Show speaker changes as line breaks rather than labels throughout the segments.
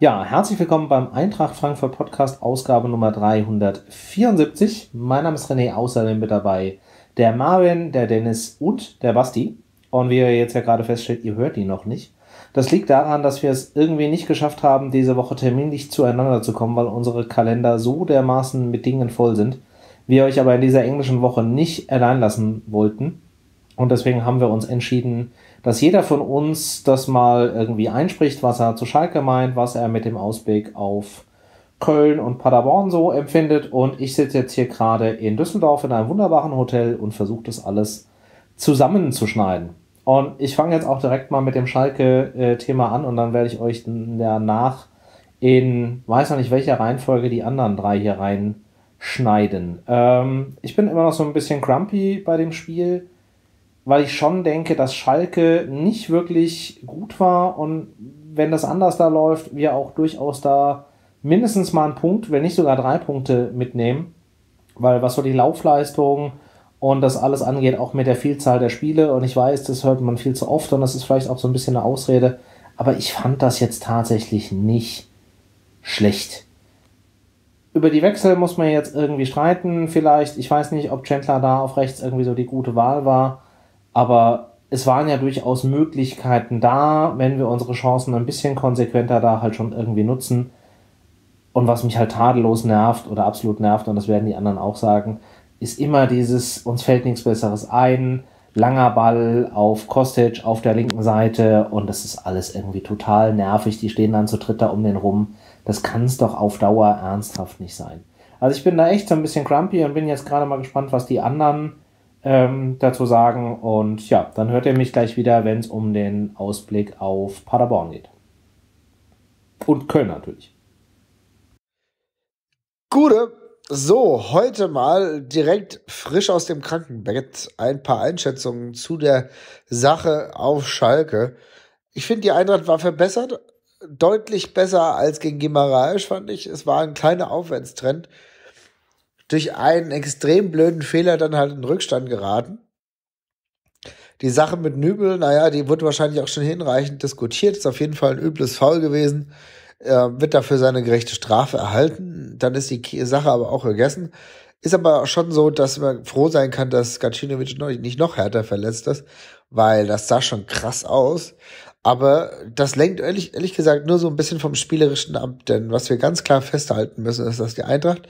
Ja, herzlich willkommen beim Eintracht Frankfurt Podcast, Ausgabe Nummer 374. Mein Name ist René, außerdem mit dabei der Marvin, der Dennis und der Basti. Und wie ihr jetzt ja gerade feststellt, ihr hört ihn noch nicht. Das liegt daran, dass wir es irgendwie nicht geschafft haben, diese Woche terminlich zueinander zu kommen, weil unsere Kalender so dermaßen mit Dingen voll sind. Wir euch aber in dieser englischen Woche nicht allein lassen wollten. Und deswegen haben wir uns entschieden, dass jeder von uns das mal irgendwie einspricht, was er zu Schalke meint, was er mit dem Ausblick auf Köln und Paderborn so empfindet. Und ich sitze jetzt hier gerade in Düsseldorf in einem wunderbaren Hotel und versuche das alles zusammenzuschneiden. Und ich fange jetzt auch direkt mal mit dem Schalke-Thema an und dann werde ich euch danach in, weiß noch nicht welcher Reihenfolge, die anderen drei hier reinschneiden. Ähm, ich bin immer noch so ein bisschen grumpy bei dem Spiel weil ich schon denke, dass Schalke nicht wirklich gut war und wenn das anders da läuft, wir auch durchaus da mindestens mal einen Punkt, wenn nicht sogar drei Punkte mitnehmen, weil was so die Laufleistung und das alles angeht, auch mit der Vielzahl der Spiele und ich weiß, das hört man viel zu oft und das ist vielleicht auch so ein bisschen eine Ausrede, aber ich fand das jetzt tatsächlich nicht schlecht. Über die Wechsel muss man jetzt irgendwie streiten, vielleicht. Ich weiß nicht, ob Chandler da auf rechts irgendwie so die gute Wahl war. Aber es waren ja durchaus Möglichkeiten da, wenn wir unsere Chancen ein bisschen konsequenter da halt schon irgendwie nutzen. Und was mich halt tadellos nervt oder absolut nervt, und das werden die anderen auch sagen, ist immer dieses, uns fällt nichts Besseres ein, langer Ball auf Kostic auf der linken Seite und das ist alles irgendwie total nervig. Die stehen dann zu dritter da um den rum. Das kann es doch auf Dauer ernsthaft nicht sein. Also ich bin da echt so ein bisschen grumpy und bin jetzt gerade mal gespannt, was die anderen ähm, dazu sagen. Und ja, dann hört ihr mich gleich wieder, wenn es um den Ausblick auf Paderborn geht. Und Köln natürlich.
Gute. So, heute mal direkt frisch aus dem Krankenbett ein paar Einschätzungen zu der Sache auf Schalke. Ich finde, die Eintracht war verbessert, deutlich besser als gegen Gimaraisch, fand ich. Es war ein kleiner Aufwärtstrend durch einen extrem blöden Fehler dann halt in Rückstand geraten. Die Sache mit Nübel, naja, die wurde wahrscheinlich auch schon hinreichend diskutiert, ist auf jeden Fall ein übles Foul gewesen, äh, wird dafür seine gerechte Strafe erhalten, dann ist die Sache aber auch gegessen. Ist aber auch schon so, dass man froh sein kann, dass Gacinovic nicht noch härter verletzt ist, weil das sah schon krass aus. Aber das lenkt ehrlich, ehrlich gesagt nur so ein bisschen vom Spielerischen ab, denn was wir ganz klar festhalten müssen, ist, dass die Eintracht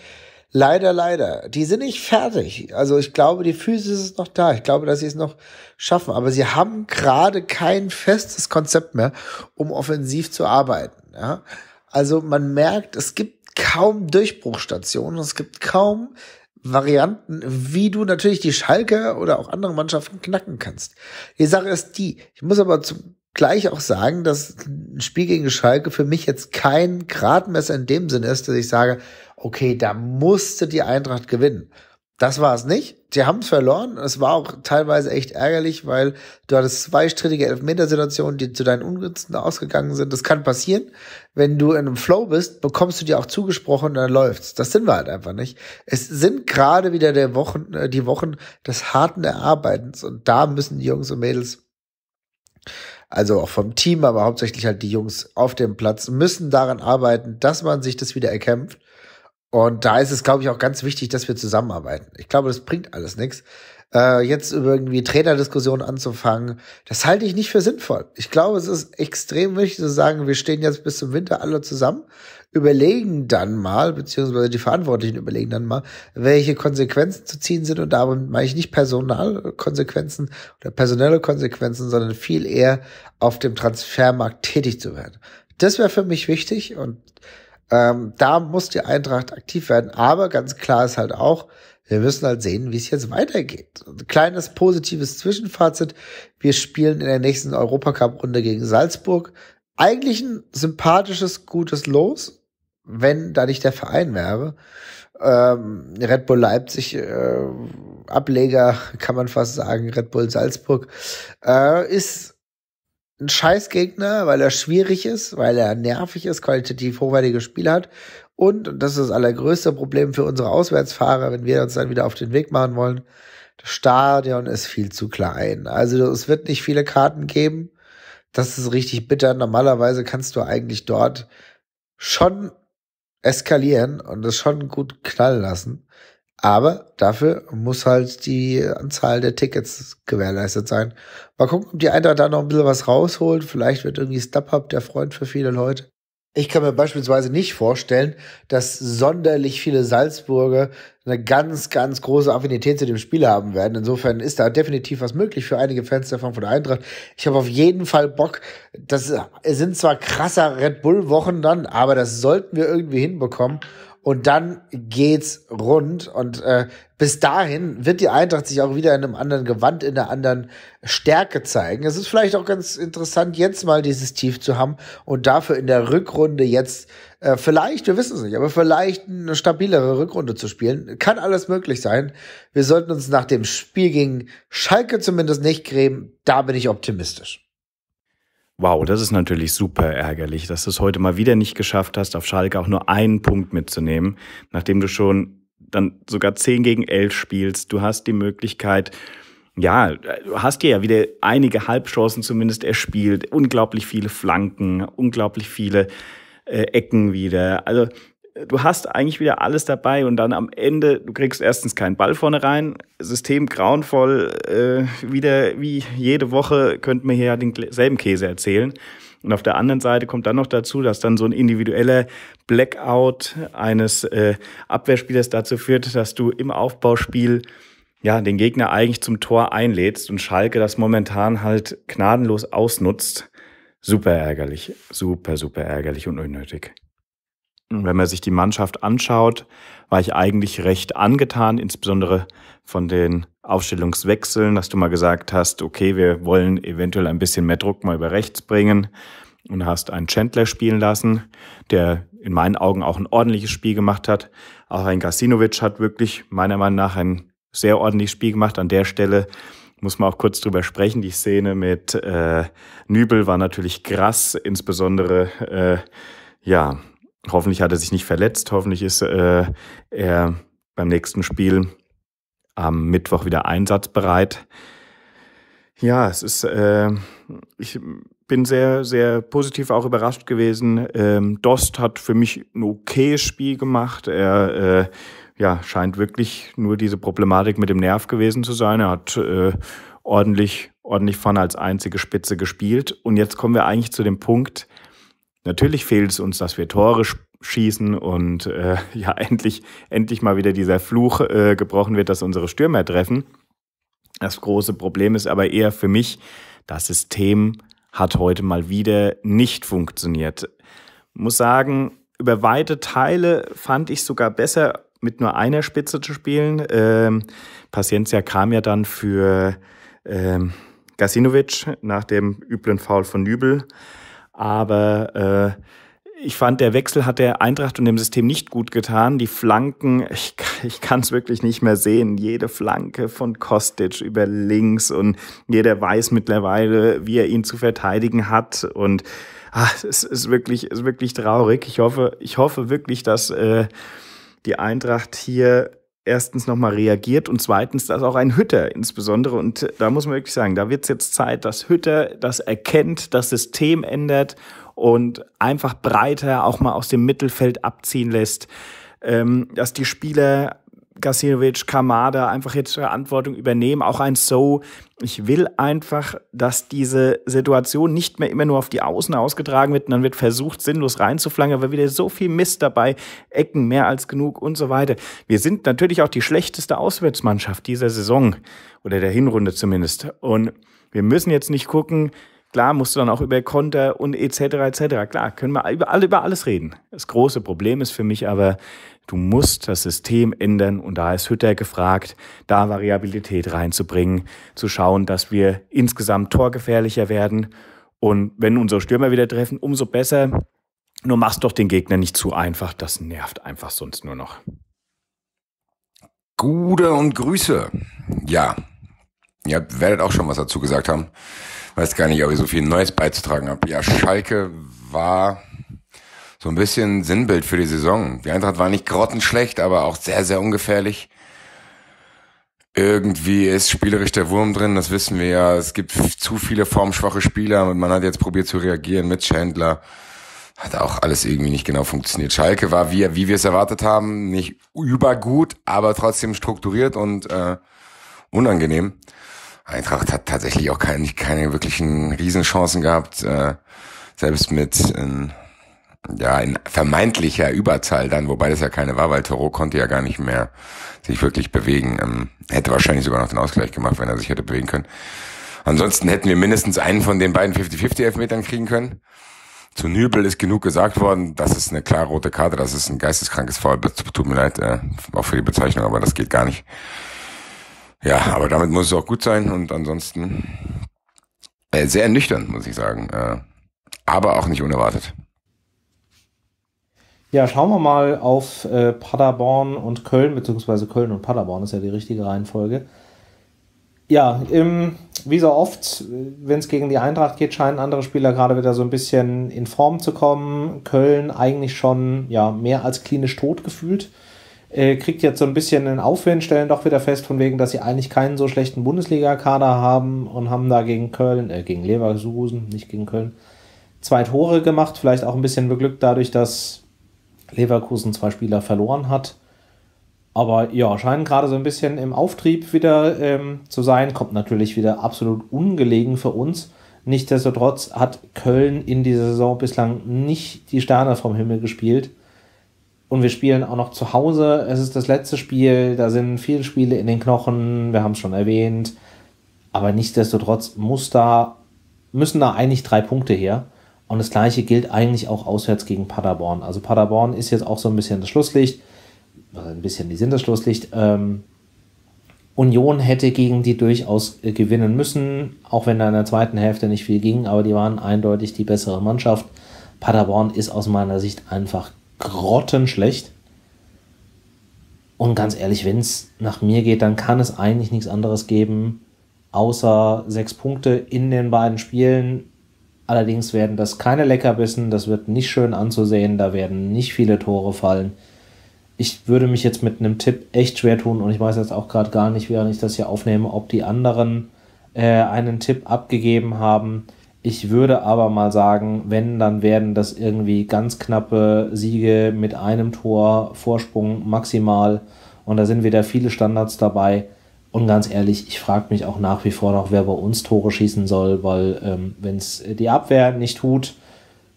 Leider, leider. Die sind nicht fertig. Also ich glaube, die Physis ist noch da. Ich glaube, dass sie es noch schaffen. Aber sie haben gerade kein festes Konzept mehr, um offensiv zu arbeiten. Ja? Also man merkt, es gibt kaum Durchbruchstationen. Es gibt kaum Varianten, wie du natürlich die Schalke oder auch andere Mannschaften knacken kannst. Die Sache ist die, ich muss aber zum gleich auch sagen, dass ein Spiel gegen Schalke für mich jetzt kein Gradmesser in dem Sinne ist, dass ich sage, okay, da musste die Eintracht gewinnen. Das war es nicht. Sie haben es verloren. Es war auch teilweise echt ärgerlich, weil du hattest zwei strittige Elfmetersituationen, die zu deinen Ungünsten ausgegangen sind. Das kann passieren. Wenn du in einem Flow bist, bekommst du dir auch zugesprochen und dann läuft's. Das sind wir halt einfach nicht. Es sind gerade wieder der Wochen, äh, die Wochen des harten Erarbeitens und da müssen die Jungs und Mädels also auch vom Team, aber hauptsächlich halt die Jungs auf dem Platz, müssen daran arbeiten, dass man sich das wieder erkämpft. Und da ist es, glaube ich, auch ganz wichtig, dass wir zusammenarbeiten. Ich glaube, das bringt alles nichts, äh, jetzt über irgendwie Trainerdiskussionen anzufangen, das halte ich nicht für sinnvoll. Ich glaube, es ist extrem wichtig zu sagen, wir stehen jetzt bis zum Winter alle zusammen, überlegen dann mal, beziehungsweise die Verantwortlichen überlegen dann mal, welche Konsequenzen zu ziehen sind. Und damit meine ich nicht Personalkonsequenzen oder personelle Konsequenzen, sondern viel eher auf dem Transfermarkt tätig zu werden. Das wäre für mich wichtig und ähm, da muss die Eintracht aktiv werden. Aber ganz klar ist halt auch, wir müssen halt sehen, wie es jetzt weitergeht. Ein kleines positives Zwischenfazit. Wir spielen in der nächsten Europacup-Runde gegen Salzburg. Eigentlich ein sympathisches, gutes Los, wenn da nicht der Verein wäre. Ähm, Red Bull Leipzig, äh, Ableger, kann man fast sagen, Red Bull Salzburg, äh, ist ein Scheißgegner, weil er schwierig ist, weil er nervig ist, qualitativ hochwertige Spiele hat und, und das ist das allergrößte Problem für unsere Auswärtsfahrer, wenn wir uns dann wieder auf den Weg machen wollen, das Stadion ist viel zu klein. Also es wird nicht viele Karten geben. Das ist richtig bitter. Normalerweise kannst du eigentlich dort schon eskalieren und das schon gut knallen lassen. Aber dafür muss halt die Anzahl der Tickets gewährleistet sein. Mal gucken, ob die Eintracht da noch ein bisschen was rausholt. Vielleicht wird irgendwie StubHub der Freund für viele Leute. Ich kann mir beispielsweise nicht vorstellen, dass sonderlich viele Salzburger eine ganz, ganz große Affinität zu dem Spiel haben werden. Insofern ist da definitiv was möglich für einige Fans davon von der Eintracht. Ich habe auf jeden Fall Bock. Das sind zwar krasser Red Bull-Wochen dann, aber das sollten wir irgendwie hinbekommen und dann geht's rund. Und äh, bis dahin wird die Eintracht sich auch wieder in einem anderen Gewand, in einer anderen Stärke zeigen. Es ist vielleicht auch ganz interessant, jetzt mal dieses Tief zu haben und dafür in der Rückrunde jetzt äh, vielleicht, wir wissen es nicht, aber vielleicht eine stabilere Rückrunde zu spielen. Kann alles möglich sein. Wir sollten uns nach dem Spiel gegen Schalke zumindest nicht grämen. Da bin ich optimistisch.
Wow, das ist natürlich super ärgerlich, dass du es heute mal wieder nicht geschafft hast, auf Schalke auch nur einen Punkt mitzunehmen, nachdem du schon dann sogar 10 gegen 11 spielst. Du hast die Möglichkeit, ja, du hast dir ja wieder einige Halbchancen zumindest erspielt, unglaublich viele Flanken, unglaublich viele äh, Ecken wieder. Also du hast eigentlich wieder alles dabei und dann am Ende, du kriegst erstens keinen Ball vorne rein, System grauenvoll, äh, wieder wie jede Woche könnten wir hier ja denselben Käse erzählen. Und auf der anderen Seite kommt dann noch dazu, dass dann so ein individueller Blackout eines äh, Abwehrspielers dazu führt, dass du im Aufbauspiel ja, den Gegner eigentlich zum Tor einlädst und Schalke das momentan halt gnadenlos ausnutzt. Super ärgerlich, super, super ärgerlich und unnötig wenn man sich die Mannschaft anschaut, war ich eigentlich recht angetan, insbesondere von den Aufstellungswechseln, dass du mal gesagt hast, okay, wir wollen eventuell ein bisschen mehr Druck mal über rechts bringen und hast einen Chandler spielen lassen, der in meinen Augen auch ein ordentliches Spiel gemacht hat. Auch ein Gasinovic hat wirklich meiner Meinung nach ein sehr ordentliches Spiel gemacht. An der Stelle muss man auch kurz drüber sprechen. Die Szene mit äh, Nübel war natürlich krass, insbesondere äh, ja, Hoffentlich hat er sich nicht verletzt. Hoffentlich ist äh, er beim nächsten Spiel am Mittwoch wieder einsatzbereit. Ja, es ist, äh, ich bin sehr, sehr positiv auch überrascht gewesen. Ähm, Dost hat für mich ein okayes Spiel gemacht. Er äh, ja, scheint wirklich nur diese Problematik mit dem Nerv gewesen zu sein. Er hat äh, ordentlich, ordentlich vorne als einzige Spitze gespielt. Und jetzt kommen wir eigentlich zu dem Punkt, Natürlich fehlt es uns, dass wir Tore schießen und äh, ja, endlich, endlich mal wieder dieser Fluch äh, gebrochen wird, dass unsere Stürmer treffen. Das große Problem ist aber eher für mich, das System hat heute mal wieder nicht funktioniert. Muss sagen, über weite Teile fand ich sogar besser, mit nur einer Spitze zu spielen. Ähm, Paciencia kam ja dann für ähm, Gasinovic nach dem üblen Foul von Nübel. Aber äh, ich fand, der Wechsel hat der Eintracht und dem System nicht gut getan. Die Flanken, ich, ich kann es wirklich nicht mehr sehen. Jede Flanke von Kostic über links und jeder weiß mittlerweile, wie er ihn zu verteidigen hat. Und ach, es ist wirklich, es ist wirklich traurig. Ich hoffe, ich hoffe wirklich, dass äh, die Eintracht hier erstens nochmal reagiert und zweitens, dass auch ein Hütter insbesondere, und da muss man wirklich sagen, da wird es jetzt Zeit, dass Hütter das erkennt, das System ändert und einfach breiter auch mal aus dem Mittelfeld abziehen lässt, ähm, dass die Spieler Gasirovic, Kamada einfach jetzt Verantwortung übernehmen, auch ein So. Ich will einfach, dass diese Situation nicht mehr immer nur auf die Außen ausgetragen wird und dann wird versucht, sinnlos reinzuflangen, aber wieder so viel Mist dabei, Ecken mehr als genug und so weiter. Wir sind natürlich auch die schlechteste Auswärtsmannschaft dieser Saison oder der Hinrunde zumindest. Und wir müssen jetzt nicht gucken, Klar, musst du dann auch über Konter und etc. etc. Klar, können wir über, alle, über alles reden. Das große Problem ist für mich aber Du musst das System ändern und da ist Hütter gefragt, da Variabilität reinzubringen, zu schauen, dass wir insgesamt torgefährlicher werden und wenn unsere Stürmer wieder treffen, umso besser. Nur machst doch den Gegner nicht zu einfach, das nervt einfach sonst nur noch.
Gute und Grüße. Ja, ihr werdet auch schon was dazu gesagt haben. Weiß gar nicht, ob ich so viel Neues beizutragen habe. Ja, Schalke war so ein bisschen Sinnbild für die Saison. Die Eintracht war nicht grottenschlecht, aber auch sehr, sehr ungefährlich. Irgendwie ist spielerisch der Wurm drin, das wissen wir ja. Es gibt zu viele formschwache Spieler und man hat jetzt probiert zu reagieren mit Chandler. Hat auch alles irgendwie nicht genau funktioniert. Schalke war, wie, wie wir es erwartet haben, nicht übergut, aber trotzdem strukturiert und äh, unangenehm. Eintracht hat tatsächlich auch keine, keine wirklichen Riesenchancen gehabt. Äh, selbst mit in ähm, ja, in vermeintlicher Überzahl dann, wobei das ja keine war, weil Toro konnte ja gar nicht mehr sich wirklich bewegen. Ähm, hätte wahrscheinlich sogar noch den Ausgleich gemacht, wenn er sich hätte bewegen können. Ansonsten hätten wir mindestens einen von den beiden 50-50-Elfmetern kriegen können. Zu Nübel ist genug gesagt worden, das ist eine klar rote Karte, das ist ein geisteskrankes Foul. Tut mir leid, äh, auch für die Bezeichnung, aber das geht gar nicht. Ja, aber damit muss es auch gut sein und ansonsten äh, sehr ernüchternd, muss ich sagen. Äh, aber auch nicht unerwartet.
Ja, schauen wir mal auf äh, Paderborn und Köln, beziehungsweise Köln und Paderborn ist ja die richtige Reihenfolge. Ja, im, wie so oft, wenn es gegen die Eintracht geht, scheinen andere Spieler gerade wieder so ein bisschen in Form zu kommen. Köln eigentlich schon ja, mehr als klinisch tot gefühlt. Äh, kriegt jetzt so ein bisschen einen Aufwind, stellen doch wieder fest, von wegen, dass sie eigentlich keinen so schlechten Bundesliga-Kader haben und haben da gegen Köln, äh, gegen Leverkusen, nicht gegen Köln, zwei Tore gemacht. Vielleicht auch ein bisschen beglückt dadurch, dass Leverkusen zwei Spieler verloren hat. Aber ja, scheinen gerade so ein bisschen im Auftrieb wieder ähm, zu sein. Kommt natürlich wieder absolut ungelegen für uns. Nichtsdestotrotz hat Köln in dieser Saison bislang nicht die Sterne vom Himmel gespielt. Und wir spielen auch noch zu Hause. Es ist das letzte Spiel. Da sind viele Spiele in den Knochen. Wir haben es schon erwähnt. Aber nichtsdestotrotz muss da, müssen da eigentlich drei Punkte her. Und das gleiche gilt eigentlich auch auswärts gegen Paderborn. Also Paderborn ist jetzt auch so ein bisschen das Schlusslicht. Also ein bisschen, die sind das Schlusslicht. Ähm, Union hätte gegen die durchaus äh, gewinnen müssen, auch wenn da in der zweiten Hälfte nicht viel ging, aber die waren eindeutig die bessere Mannschaft. Paderborn ist aus meiner Sicht einfach grottenschlecht. Und ganz ehrlich, wenn es nach mir geht, dann kann es eigentlich nichts anderes geben, außer sechs Punkte in den beiden Spielen Allerdings werden das keine Leckerbissen, das wird nicht schön anzusehen, da werden nicht viele Tore fallen. Ich würde mich jetzt mit einem Tipp echt schwer tun und ich weiß jetzt auch gerade gar nicht, während ich das hier aufnehme, ob die anderen äh, einen Tipp abgegeben haben. Ich würde aber mal sagen, wenn, dann werden das irgendwie ganz knappe Siege mit einem Tor Vorsprung maximal. Und da sind wieder viele Standards dabei. Und ganz ehrlich, ich frage mich auch nach wie vor noch, wer bei uns Tore schießen soll, weil ähm, wenn es die Abwehr nicht tut,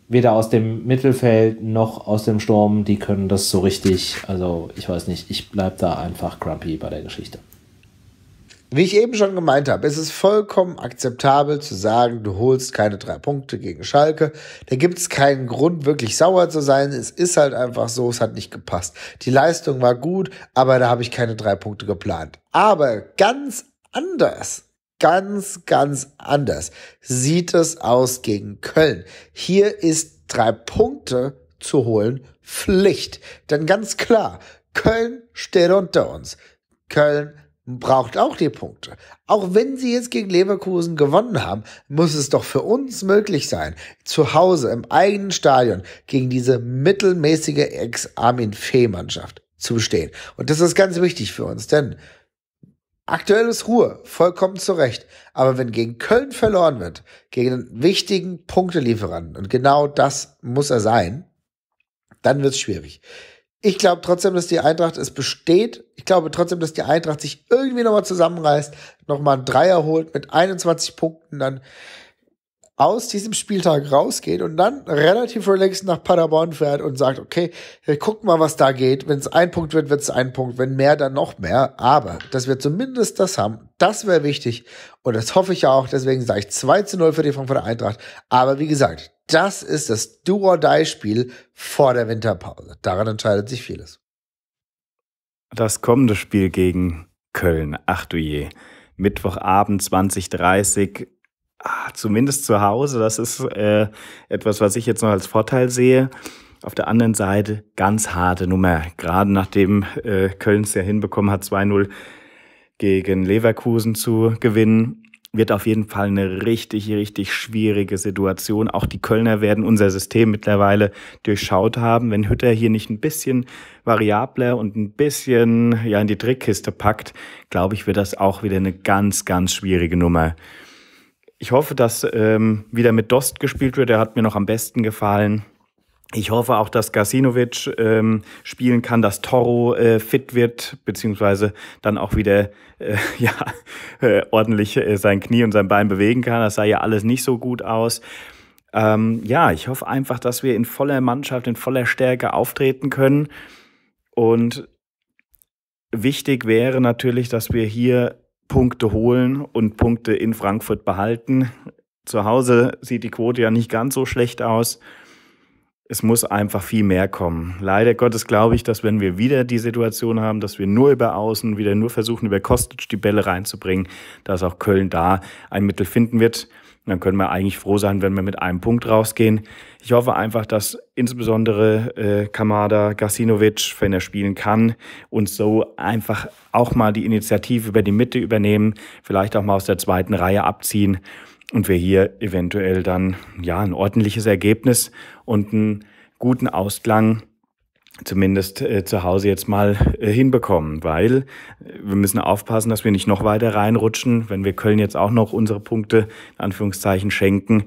weder aus dem Mittelfeld noch aus dem Sturm, die können das so richtig. Also ich weiß nicht, ich bleib da einfach grumpy bei der Geschichte.
Wie ich eben schon gemeint habe, ist es vollkommen akzeptabel zu sagen, du holst keine drei Punkte gegen Schalke. Da gibt es keinen Grund, wirklich sauer zu sein. Es ist halt einfach so, es hat nicht gepasst. Die Leistung war gut, aber da habe ich keine drei Punkte geplant. Aber ganz anders ganz, ganz anders sieht es aus gegen Köln. Hier ist drei Punkte zu holen Pflicht. Denn ganz klar, Köln steht unter uns. Köln braucht auch die Punkte. Auch wenn sie jetzt gegen Leverkusen gewonnen haben, muss es doch für uns möglich sein, zu Hause im eigenen Stadion gegen diese mittelmäßige Ex-Armin Fee-Mannschaft zu bestehen. Und das ist ganz wichtig für uns, denn aktuell ist Ruhe, vollkommen zu Recht. Aber wenn gegen Köln verloren wird, gegen einen wichtigen Punktelieferanten, und genau das muss er sein, dann wird es schwierig ich glaube trotzdem, dass die Eintracht es besteht. Ich glaube trotzdem, dass die Eintracht sich irgendwie nochmal zusammenreißt, nochmal einen Dreier holt mit 21 Punkten, dann aus diesem Spieltag rausgeht und dann relativ relaxed nach Paderborn fährt und sagt, okay, wir gucken mal, was da geht. Wenn es ein Punkt wird, wird es ein Punkt. Wenn mehr, dann noch mehr. Aber, dass wir zumindest das haben, das wäre wichtig. Und das hoffe ich auch. Deswegen sage ich 2 zu 0 für die Frankfurter Eintracht. Aber wie gesagt, das ist das Do-or-Die-Spiel vor der Winterpause. Daran entscheidet sich vieles.
Das kommende Spiel gegen Köln, ach du je. Mittwochabend 20.30 ah, zumindest zu Hause, das ist äh, etwas, was ich jetzt noch als Vorteil sehe. Auf der anderen Seite ganz harte Nummer. Gerade nachdem äh, Köln es ja hinbekommen hat, 2-0 gegen Leverkusen zu gewinnen, wird auf jeden Fall eine richtig, richtig schwierige Situation. Auch die Kölner werden unser System mittlerweile durchschaut haben. Wenn Hütter hier nicht ein bisschen variabler und ein bisschen ja, in die Trickkiste packt, glaube ich, wird das auch wieder eine ganz, ganz schwierige Nummer. Ich hoffe, dass ähm, wieder mit Dost gespielt wird. Er hat mir noch am besten gefallen. Ich hoffe auch, dass Gasinovic ähm, spielen kann, dass Toro äh, fit wird, beziehungsweise dann auch wieder äh, ja, äh, ordentlich äh, sein Knie und sein Bein bewegen kann. Das sah ja alles nicht so gut aus. Ähm, ja, ich hoffe einfach, dass wir in voller Mannschaft, in voller Stärke auftreten können. Und wichtig wäre natürlich, dass wir hier Punkte holen und Punkte in Frankfurt behalten. Zu Hause sieht die Quote ja nicht ganz so schlecht aus. Es muss einfach viel mehr kommen. Leider Gottes glaube ich, dass wenn wir wieder die Situation haben, dass wir nur über Außen, wieder nur versuchen, über Kostic die Bälle reinzubringen, dass auch Köln da ein Mittel finden wird. Und dann können wir eigentlich froh sein, wenn wir mit einem Punkt rausgehen. Ich hoffe einfach, dass insbesondere äh, Kamada Gasinovic, wenn er spielen kann, uns so einfach auch mal die Initiative über die Mitte übernehmen, vielleicht auch mal aus der zweiten Reihe abziehen und wir hier eventuell dann ja ein ordentliches Ergebnis und einen guten Ausklang zumindest äh, zu Hause jetzt mal äh, hinbekommen, weil äh, wir müssen aufpassen, dass wir nicht noch weiter reinrutschen. Wenn wir Köln jetzt auch noch unsere Punkte in Anführungszeichen schenken,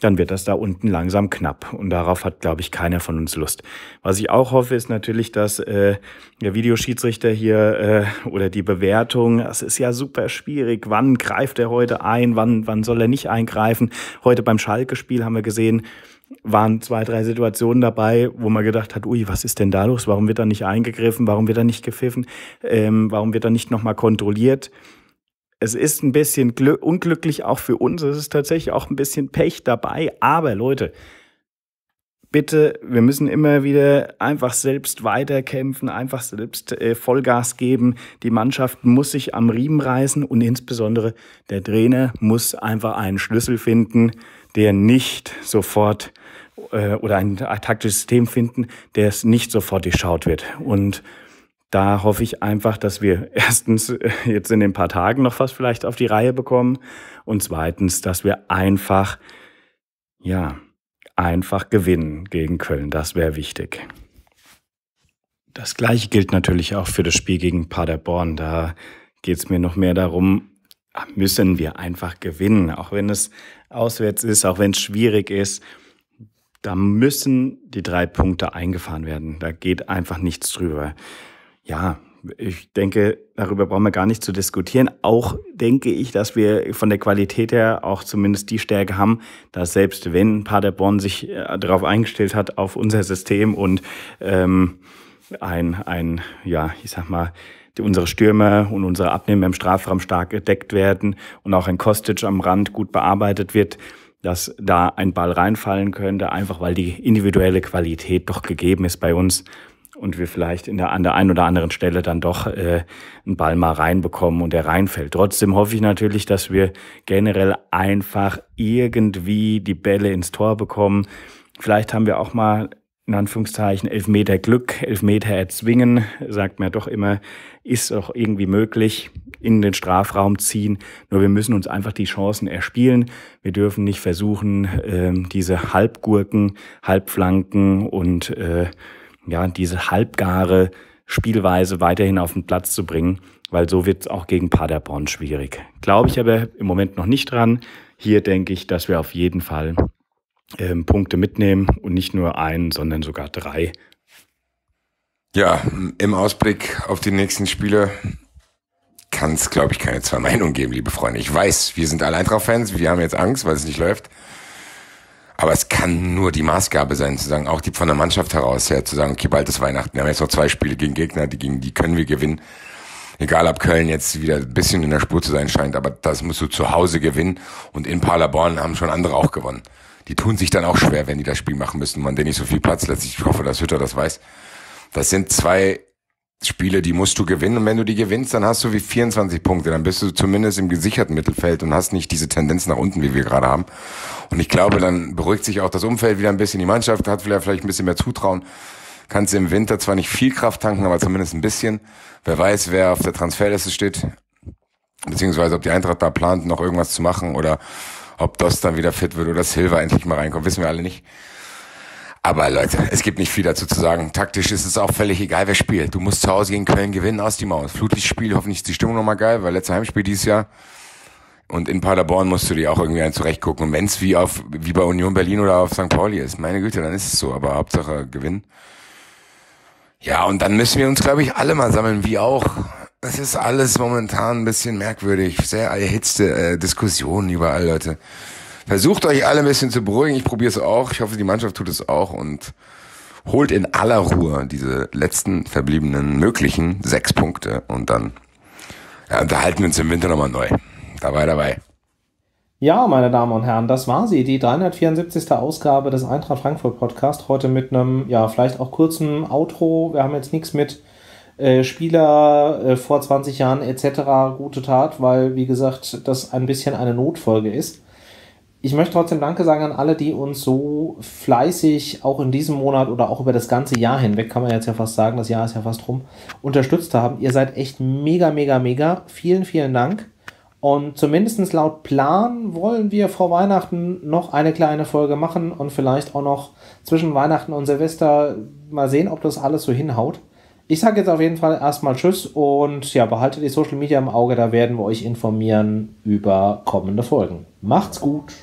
dann wird das da unten langsam knapp. Und darauf hat, glaube ich, keiner von uns Lust. Was ich auch hoffe, ist natürlich, dass äh, der Videoschiedsrichter hier äh, oder die Bewertung, das ist ja super schwierig. Wann greift er heute ein? Wann, wann soll er nicht eingreifen? Heute beim Schalke-Spiel haben wir gesehen, waren zwei, drei Situationen dabei, wo man gedacht hat, ui, was ist denn da los? Warum wird da nicht eingegriffen? Warum wird da nicht gepfiffen? Ähm, warum wird da nicht nochmal kontrolliert? Es ist ein bisschen unglücklich auch für uns. Es ist tatsächlich auch ein bisschen Pech dabei. Aber Leute, bitte, wir müssen immer wieder einfach selbst weiterkämpfen, einfach selbst äh, Vollgas geben. Die Mannschaft muss sich am Riemen reißen und insbesondere der Trainer muss einfach einen Schlüssel finden der nicht sofort äh, oder ein taktisches System finden, der es nicht sofort geschaut wird. Und da hoffe ich einfach, dass wir erstens äh, jetzt in den paar Tagen noch was vielleicht auf die Reihe bekommen und zweitens, dass wir einfach, ja, einfach gewinnen gegen Köln. Das wäre wichtig. Das gleiche gilt natürlich auch für das Spiel gegen Paderborn. Da geht es mir noch mehr darum, müssen wir einfach gewinnen, auch wenn es auswärts ist, auch wenn es schwierig ist. Da müssen die drei Punkte eingefahren werden. Da geht einfach nichts drüber. Ja, ich denke, darüber brauchen wir gar nicht zu diskutieren. Auch denke ich, dass wir von der Qualität her auch zumindest die Stärke haben, dass selbst wenn Paderborn sich äh, darauf eingestellt hat, auf unser System und ähm, ein, ein, ja, ich sag mal, die, unsere Stürmer und unsere Abnehmer im Strafraum stark gedeckt werden und auch ein Kostic am Rand gut bearbeitet wird, dass da ein Ball reinfallen könnte, einfach weil die individuelle Qualität doch gegeben ist bei uns und wir vielleicht in der, an der einen oder anderen Stelle dann doch äh, einen Ball mal reinbekommen und der reinfällt. Trotzdem hoffe ich natürlich, dass wir generell einfach irgendwie die Bälle ins Tor bekommen. Vielleicht haben wir auch mal in Anführungszeichen Elfmeter Glück, Elfmeter erzwingen, sagt man ja doch immer, ist auch irgendwie möglich, in den Strafraum ziehen. Nur wir müssen uns einfach die Chancen erspielen. Wir dürfen nicht versuchen, ähm, diese Halbgurken, Halbflanken und äh, ja, diese halbgare Spielweise weiterhin auf den Platz zu bringen, weil so wird es auch gegen Paderborn schwierig. Glaube ich aber im Moment noch nicht dran. Hier denke ich, dass wir auf jeden Fall ähm, Punkte mitnehmen und
nicht nur einen, sondern sogar drei. Ja, im Ausblick auf die nächsten Spiele kann es, glaube ich, keine zwei Meinungen geben, liebe Freunde. Ich weiß, wir sind alle Eintracht-Fans, wir haben jetzt Angst, weil es nicht läuft. Aber es kann nur die Maßgabe sein, zu sagen, auch die von der Mannschaft heraus her, zu sagen, okay, bald ist Weihnachten. Wir haben jetzt noch zwei Spiele gegen Gegner, die gegen die können wir gewinnen. Egal, ob Köln jetzt wieder ein bisschen in der Spur zu sein scheint, aber das musst du zu Hause gewinnen. Und in Paderborn haben schon andere auch gewonnen die tun sich dann auch schwer, wenn die das Spiel machen müssen, man denen nicht so viel Platz lässt. Ich hoffe, dass Hütter das weiß. Das sind zwei Spiele, die musst du gewinnen. Und wenn du die gewinnst, dann hast du wie 24 Punkte. Dann bist du zumindest im gesicherten Mittelfeld und hast nicht diese Tendenz nach unten, wie wir gerade haben. Und ich glaube, dann beruhigt sich auch das Umfeld wieder ein bisschen. Die Mannschaft hat vielleicht ein bisschen mehr Zutrauen. Kannst im Winter zwar nicht viel Kraft tanken, aber zumindest ein bisschen. Wer weiß, wer auf der Transferliste steht. Beziehungsweise, ob die Eintracht da plant, noch irgendwas zu machen oder ob das dann wieder fit wird oder Silva endlich mal reinkommt, wissen wir alle nicht. Aber Leute, es gibt nicht viel dazu zu sagen. Taktisch ist es auch völlig egal, wer spielt. Du musst zu Hause gegen Köln gewinnen, aus die Maus. Flutlichtspiel, hoffentlich ist die Stimmung nochmal geil, weil letztes Heimspiel dieses Jahr. Und in Paderborn musst du dir auch irgendwie einen zurechtgucken. Und wenn es wie, auf wie bei Union Berlin oder auf St. Pauli ist, meine Güte, dann ist es so. Aber Hauptsache gewinnen. Ja, und dann müssen wir uns, glaube ich, alle mal sammeln, wie auch das ist alles momentan ein bisschen merkwürdig. Sehr erhitzte äh, Diskussionen überall, Leute. Versucht euch alle ein bisschen zu beruhigen. Ich probiere es auch. Ich hoffe, die Mannschaft tut es auch und holt in aller Ruhe diese letzten verbliebenen möglichen sechs Punkte und dann ja, unterhalten wir uns im Winter nochmal neu. Dabei, dabei.
Ja, meine Damen und Herren, das war sie, die 374. Ausgabe des Eintracht Frankfurt Podcast. Heute mit einem, ja, vielleicht auch kurzen Outro. Wir haben jetzt nichts mit äh, Spieler äh, vor 20 Jahren etc. gute Tat, weil, wie gesagt, das ein bisschen eine Notfolge ist. Ich möchte trotzdem Danke sagen an alle, die uns so fleißig auch in diesem Monat oder auch über das ganze Jahr hinweg, kann man jetzt ja fast sagen, das Jahr ist ja fast rum, unterstützt haben. Ihr seid echt mega, mega, mega. Vielen, vielen Dank. Und zumindest laut Plan wollen wir vor Weihnachten noch eine kleine Folge machen und vielleicht auch noch zwischen Weihnachten und Silvester mal sehen, ob das alles so hinhaut. Ich sage jetzt auf jeden Fall erstmal Tschüss und ja, behaltet die Social Media im Auge, da werden wir euch informieren über kommende Folgen. Macht's gut!